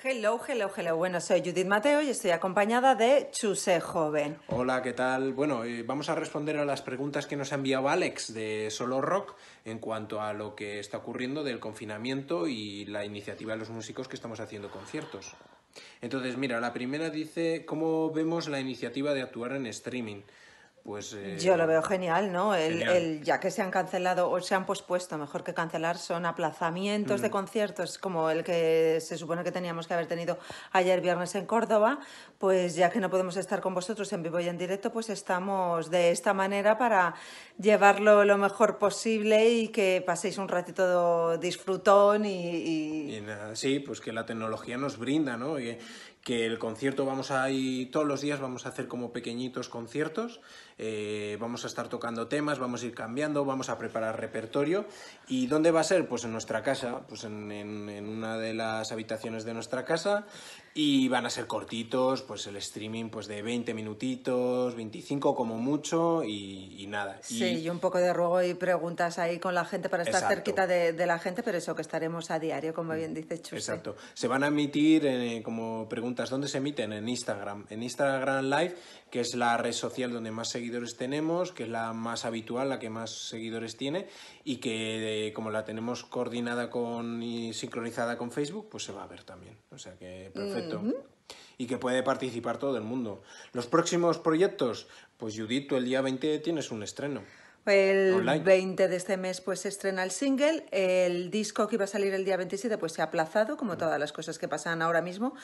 Hello, hello, hello. Bueno, soy Judith Mateo y estoy acompañada de Chuse Joven. Hola, ¿qué tal? Bueno, eh, vamos a responder a las preguntas que nos ha enviado Alex de Solo Rock en cuanto a lo que está ocurriendo del confinamiento y la iniciativa de los músicos que estamos haciendo conciertos. Entonces, mira, la primera dice, ¿cómo vemos la iniciativa de actuar en streaming? Pues, eh, Yo lo veo genial, ¿no? El, ya que se han cancelado o se han pospuesto, mejor que cancelar, son aplazamientos de mm. conciertos como el que se supone que teníamos que haber tenido ayer viernes en Córdoba, pues ya que no podemos estar con vosotros en vivo y en directo, pues estamos de esta manera para llevarlo lo mejor posible y que paséis un ratito disfrutón y... y... sí, pues que la tecnología nos brinda, ¿no? Y, que el concierto vamos a ir todos los días, vamos a hacer como pequeñitos conciertos, eh, vamos a estar tocando temas, vamos a ir cambiando, vamos a preparar repertorio. ¿Y dónde va a ser? Pues en nuestra casa, pues en una de las habitaciones de nuestra casa y van a ser cortitos, pues el streaming pues de 20 minutitos, 25 como mucho y, nada. Sí, y... un poco de ruego y preguntas ahí con la gente para estar cerquita de, la gente, pero eso que estaremos a diario, como bien dice Chus. Exacto. Se van a emitir eh, como preguntas, ¿dónde se emiten? En Instagram. En Instagram Live que es la red social donde más seguidores tenemos, que es la más habitual, la que más seguidores tiene, y que eh, como la tenemos coordinada con y sincronizada con Facebook, pues se va a ver también. O sea que perfecto. Y que puede participar todo el mundo. Los próximos proyectos, pues Judith, el día 20 tienes un estreno. El 20 de este mes pues se estrena el single, el disco que iba a salir el día 27 pues se ha aplazado, como mm. todas las cosas que pasan ahora mismo.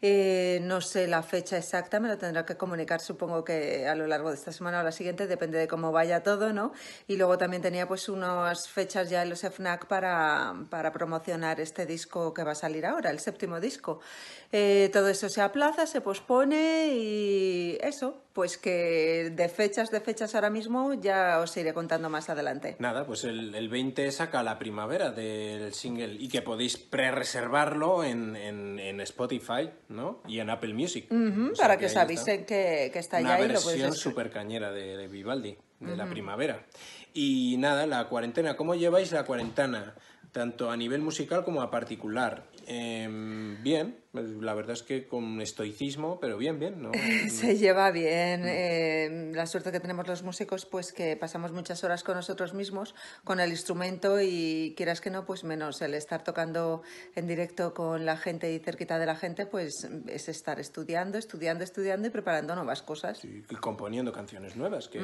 Eh, no sé la fecha exacta, me lo tendrá que comunicar supongo que a lo largo de esta semana o la siguiente, depende de cómo vaya todo, ¿no? Y luego también tenía pues unas fechas ya en los FNAC para, para promocionar este disco que va a salir ahora, el séptimo disco. Eh, todo eso se aplaza, se pospone y eso, pues que de fechas, de fechas ahora mismo ya os iré contando más adelante. Nada, pues el, el 20 saca la primavera del single y que podéis pre-reservarlo en, Spotify, ¿no? Y en Apple Music. para que, os avisen que, está ya ahí. Una versión súper cañera de, Vivaldi, de la primavera. Y nada, la cuarentena. ¿Cómo lleváis la cuarentena? Tanto a nivel musical como a particular. Em, bien, la verdad es que con estoicismo, pero bien, bien. ¿no? Se lleva bien. Mm. Eh, la suerte que tenemos los músicos, pues que pasamos muchas horas con nosotros mismos, con el instrumento y quieras que no, pues menos. El estar tocando en directo con la gente y cerquita de la gente, pues es estar estudiando, estudiando, estudiando y preparando nuevas cosas. y componiendo canciones nuevas, que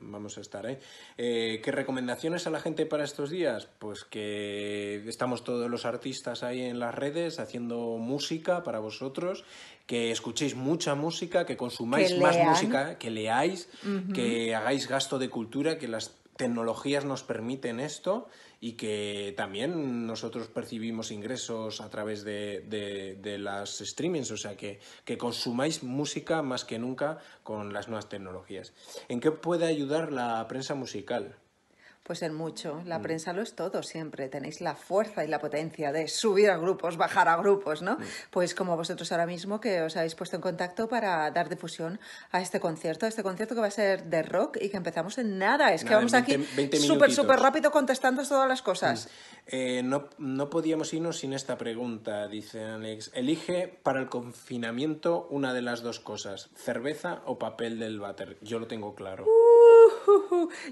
vamos a estar ahí. Eh, ¿Qué recomendaciones a la gente para estos días? Pues que estamos todos los artistas ahí en las redes haciendo música para vosotros, que escuchéis mucha música, que consumáis más música, ¿eh? que leáis, que hagáis gasto de cultura, que las tecnologías nos permiten esto y que también nosotros percibimos ingresos a través de, las streamings, o sea, que, que, consumáis música más que nunca con las nuevas tecnologías. ¿En qué puede ayudar la prensa musical? Pues en mucho. La mm. prensa lo es todo siempre. Tenéis la fuerza y la potencia de subir a grupos, bajar a grupos, ¿no? Mm. Pues como vosotros ahora mismo que os habéis puesto en contacto para dar difusión a este concierto, a este concierto que va a ser de rock y que empezamos en nada. Es que vamos aquí súper, súper rápido contestando todas las cosas. Mm. Eh, no, no podíamos irnos sin esta pregunta, dice Alex. Elige para el confinamiento una de las dos cosas, cerveza o papel del váter. Yo lo tengo claro. Uh,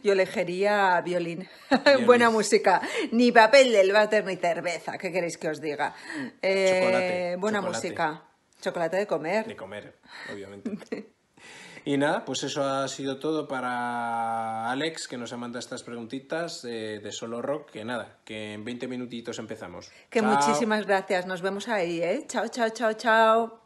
yo elegiría violín. Buena música. Ni papel del váter ni cerveza, ¿qué queréis que os diga? Mm, eh, buena música. Chocolate de comer. De comer, obviamente. Y nada, pues eso ha sido todo para Alex, que nos ha mandado estas preguntitas eh, de Solo Rock. Que nada, que en 20 minutitos empezamos. Que muchísimas gracias. Nos vemos ahí, ¿eh? Chao, chao, chao, chao.